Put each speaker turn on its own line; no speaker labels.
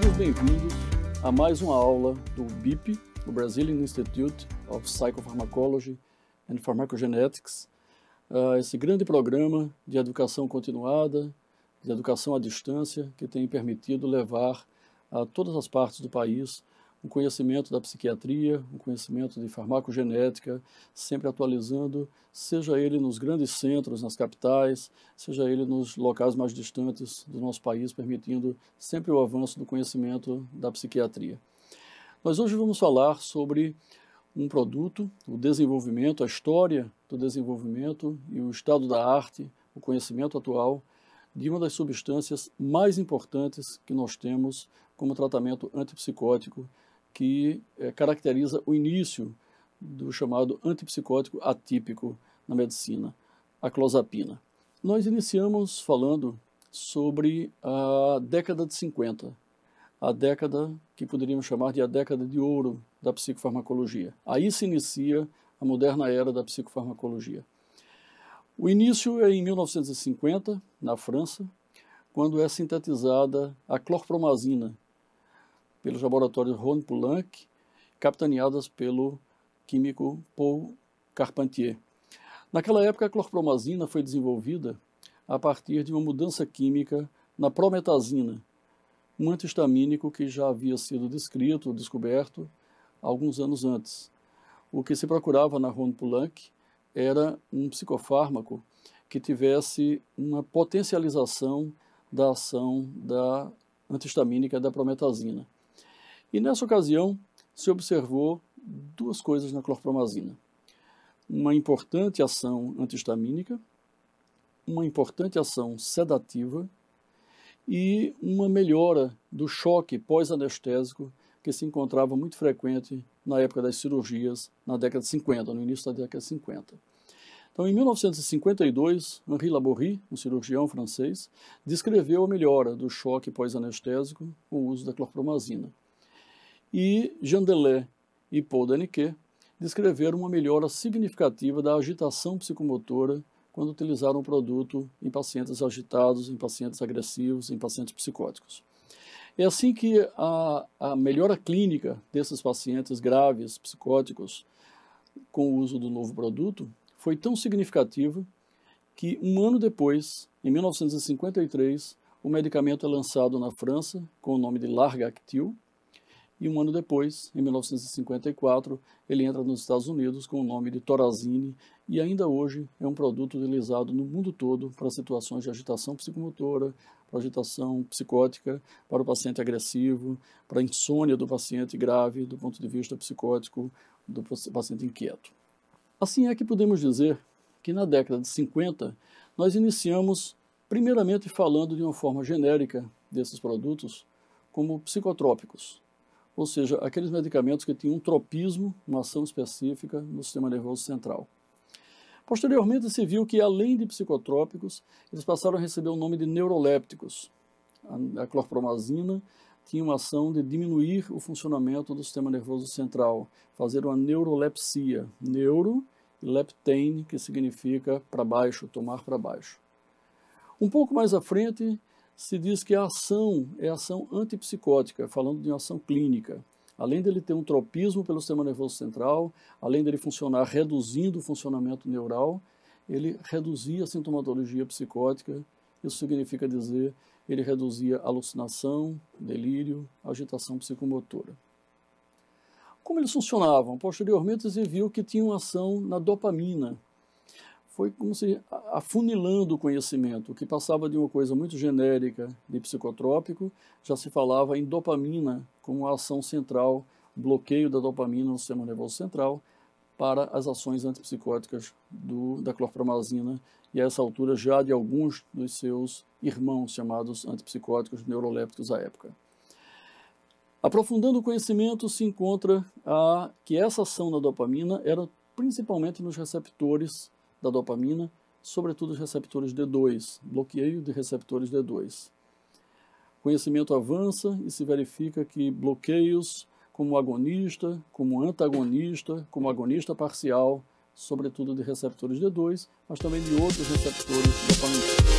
todos bem-vindos a mais uma aula do BIP, o Brazilian Institute of Psychopharmacology and Pharmacogenetics, ah, esse grande programa de educação continuada, de educação à distância, que tem permitido levar a todas as partes do país um conhecimento da psiquiatria, um conhecimento de farmacogenética, sempre atualizando, seja ele nos grandes centros, nas capitais, seja ele nos locais mais distantes do nosso país, permitindo sempre o avanço do conhecimento da psiquiatria. Nós hoje vamos falar sobre um produto, o desenvolvimento, a história do desenvolvimento e o estado da arte, o conhecimento atual de uma das substâncias mais importantes que nós temos como tratamento antipsicótico que é, caracteriza o início do chamado antipsicótico atípico na medicina, a clozapina. Nós iniciamos falando sobre a década de 50, a década que poderíamos chamar de a década de ouro da psicofarmacologia. Aí se inicia a moderna era da psicofarmacologia. O início é em 1950, na França, quando é sintetizada a clorpromazina, pelos laboratórios Ron Poulenc, capitaneadas pelo químico Paul Carpentier. Naquela época, a clorpromazina foi desenvolvida a partir de uma mudança química na prometazina, um antihistamínico que já havia sido descrito, descoberto, alguns anos antes. O que se procurava na Ron Poulenc era um psicofármaco que tivesse uma potencialização da ação da antihistamínica da prometazina. E nessa ocasião se observou duas coisas na clorpromazina: uma importante ação antihistamínica, uma importante ação sedativa e uma melhora do choque pós-anestésico que se encontrava muito frequente na época das cirurgias na década de 50, no início da década de 50. Então, em 1952, Henri Laborie, um cirurgião francês, descreveu a melhora do choque pós-anestésico com o uso da clorpromazina e Jandelet e Paul Daniquet descreveram uma melhora significativa da agitação psicomotora quando utilizaram o produto em pacientes agitados, em pacientes agressivos, em pacientes psicóticos. É assim que a, a melhora clínica desses pacientes graves, psicóticos, com o uso do novo produto, foi tão significativa que um ano depois, em 1953, o medicamento é lançado na França com o nome de Largactil, e um ano depois, em 1954, ele entra nos Estados Unidos com o nome de Torazine e ainda hoje é um produto utilizado no mundo todo para situações de agitação psicomotora, para agitação psicótica, para o paciente agressivo, para a insônia do paciente grave do ponto de vista psicótico, do paciente inquieto. Assim é que podemos dizer que na década de 50 nós iniciamos primeiramente falando de uma forma genérica desses produtos como psicotrópicos, ou seja, aqueles medicamentos que tinham um tropismo, uma ação específica no sistema nervoso central. Posteriormente, se viu que, além de psicotrópicos, eles passaram a receber o nome de neurolépticos. A, clorpromazina tinha uma ação de diminuir o funcionamento do sistema nervoso central, fazer uma neurolepsia, neuro e leptane, que significa para baixo, tomar para baixo. Um pouco mais à frente, se diz que a ação é ação antipsicótica, falando de uma ação clínica. Além dele ter um tropismo pelo sistema nervoso central, além dele funcionar reduzindo o funcionamento neural, ele reduzia a sintomatologia psicótica. Isso significa dizer ele reduzia alucinação, delírio, agitação psicomotora. Como eles funcionavam? Posteriormente se viu que tinham ação na dopamina, foi como se afunilando o conhecimento, que passava de uma coisa muito genérica de psicotrópico, já se falava em dopamina como a ação central, bloqueio da dopamina no sistema nervoso central para as ações antipsicóticas do, da clorpromazina e a essa altura já de alguns dos seus irmãos chamados antipsicóticos neurolépticos à época. Aprofundando o conhecimento se encontra a, que essa ação da dopamina era principalmente nos receptores da dopamina, sobretudo os receptores D2, bloqueio de receptores D2. conhecimento avança e se verifica que bloqueios como agonista, como antagonista, como agonista parcial, sobretudo de receptores D2, mas também de outros receptores dopaminérgicos.